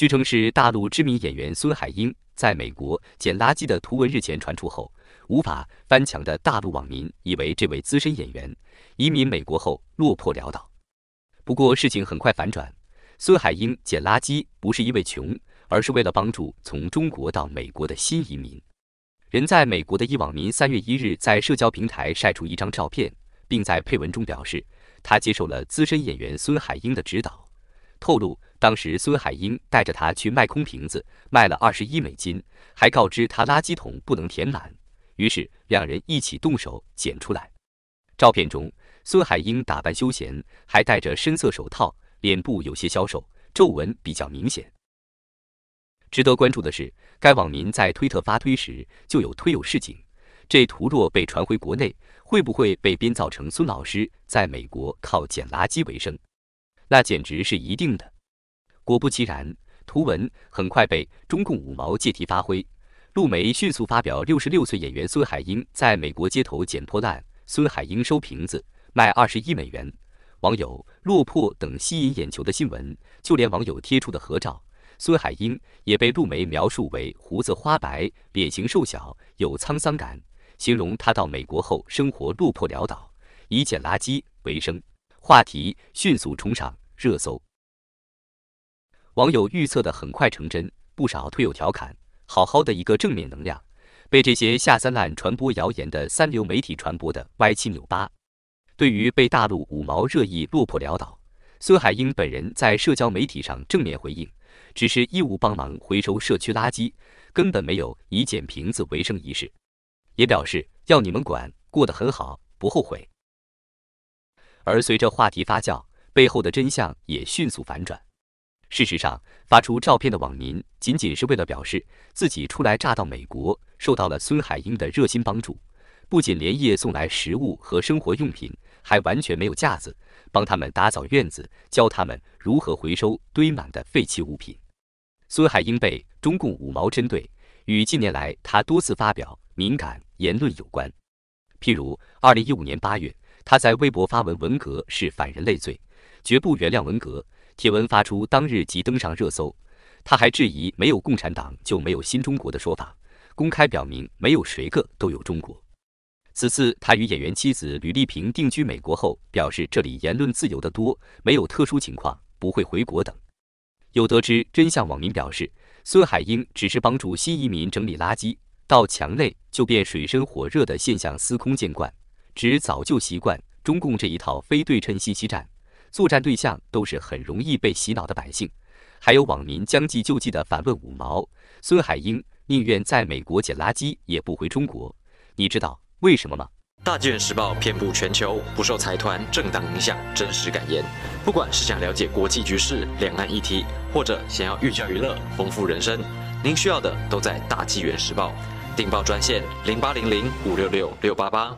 据称是大陆知名演员孙海英在美国捡垃圾的图文日前传出后，无法翻墙的大陆网民以为这位资深演员移民美国后落魄潦倒。不过事情很快反转，孙海英捡垃圾不是因为穷，而是为了帮助从中国到美国的新移民。人在美国的一网民三月一日在社交平台晒出一张照片，并在配文中表示，他接受了资深演员孙海英的指导，透露。当时孙海英带着他去卖空瓶子，卖了二十一美金，还告知他垃圾桶不能填满。于是两人一起动手捡出来。照片中，孙海英打扮休闲，还戴着深色手套，脸部有些消瘦，皱纹比较明显。值得关注的是，该网民在推特发推时就有推友示警：这图若被传回国内，会不会被编造成孙老师在美国靠捡垃圾为生？那简直是一定的。果不其然，图文很快被中共五毛借题发挥，陆媒迅速发表六十六岁演员孙海英在美国街头捡破烂，孙海英收瓶子卖二十一美元，网友落魄等吸引眼球的新闻。就连网友贴出的合照，孙海英也被陆媒描述为胡子花白，脸型瘦小，有沧桑感，形容他到美国后生活落魄潦倒，以捡垃圾为生。话题迅速冲上热搜。网友预测的很快成真，不少推友调侃：“好好的一个正面能量，被这些下三滥传播谣言的三流媒体传播的歪七扭八。”对于被大陆五毛热议落魄潦倒，孙海英本人在社交媒体上正面回应：“只是义务帮忙回收社区垃圾，根本没有以捡瓶子为生一事。”也表示要你们管，过得很好，不后悔。而随着话题发酵，背后的真相也迅速反转。事实上，发出照片的网民仅仅是为了表示自己初来乍到美国，受到了孙海英的热心帮助。不仅连夜送来食物和生活用品，还完全没有架子，帮他们打扫院子，教他们如何回收堆满的废弃物品。孙海英被中共五毛针对，与近年来他多次发表敏感言论有关。譬如，二零一五年八月，他在微博发文：“文革是反人类罪，绝不原谅文革。”帖文发出当日即登上热搜，他还质疑“没有共产党就没有新中国的说法”，公开表明“没有谁个都有中国”。此次他与演员妻子吕丽萍定居美国后，表示这里言论自由的多，没有特殊情况不会回国等。有得知真相网民表示，孙海英只是帮助新移民整理垃圾，到墙内就变水深火热的现象司空见惯，只早就习惯中共这一套非对称信息战。作战对象都是很容易被洗脑的百姓，还有网民将计就计的反问五毛孙海英宁愿在美国捡垃圾也不回中国，你知道为什么吗？大纪元时报遍布全球，不受财团政党影响，真实感言。不管是想了解国际局势、两岸议题，或者想要寓教于乐、丰富人生，您需要的都在大纪元时报订报专线零八零零五六六六八八。